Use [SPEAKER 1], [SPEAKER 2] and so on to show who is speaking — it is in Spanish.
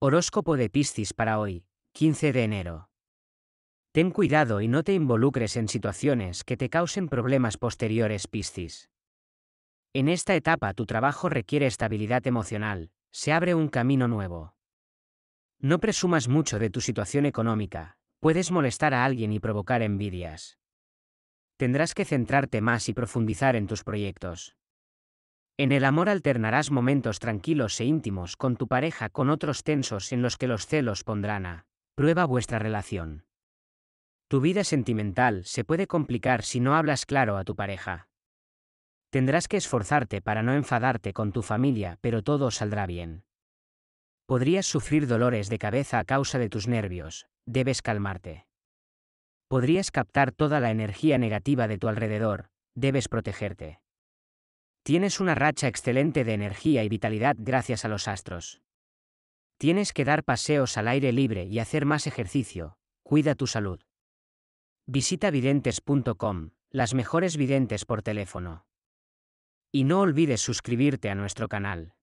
[SPEAKER 1] Horóscopo de Piscis para
[SPEAKER 2] hoy, 15 de enero. Ten cuidado y no te involucres en situaciones que te causen problemas posteriores, Piscis. En esta etapa tu trabajo requiere estabilidad emocional, se abre un camino nuevo. No presumas mucho de tu situación económica, puedes molestar a alguien y provocar envidias. Tendrás que centrarte más y profundizar en tus proyectos. En el amor alternarás momentos tranquilos e íntimos con tu pareja con otros tensos en los que los celos pondrán a prueba vuestra relación. Tu vida sentimental se puede complicar si no hablas claro a tu pareja. Tendrás que esforzarte para no enfadarte con tu familia, pero todo saldrá bien. Podrías sufrir dolores de cabeza a causa de tus nervios, debes calmarte. Podrías captar toda la energía negativa de tu alrededor, debes protegerte. Tienes una racha excelente de energía y vitalidad gracias a los astros. Tienes que dar paseos al aire libre y hacer más ejercicio. Cuida tu salud. Visita videntes.com, las mejores videntes por teléfono. Y no olvides suscribirte a
[SPEAKER 1] nuestro canal.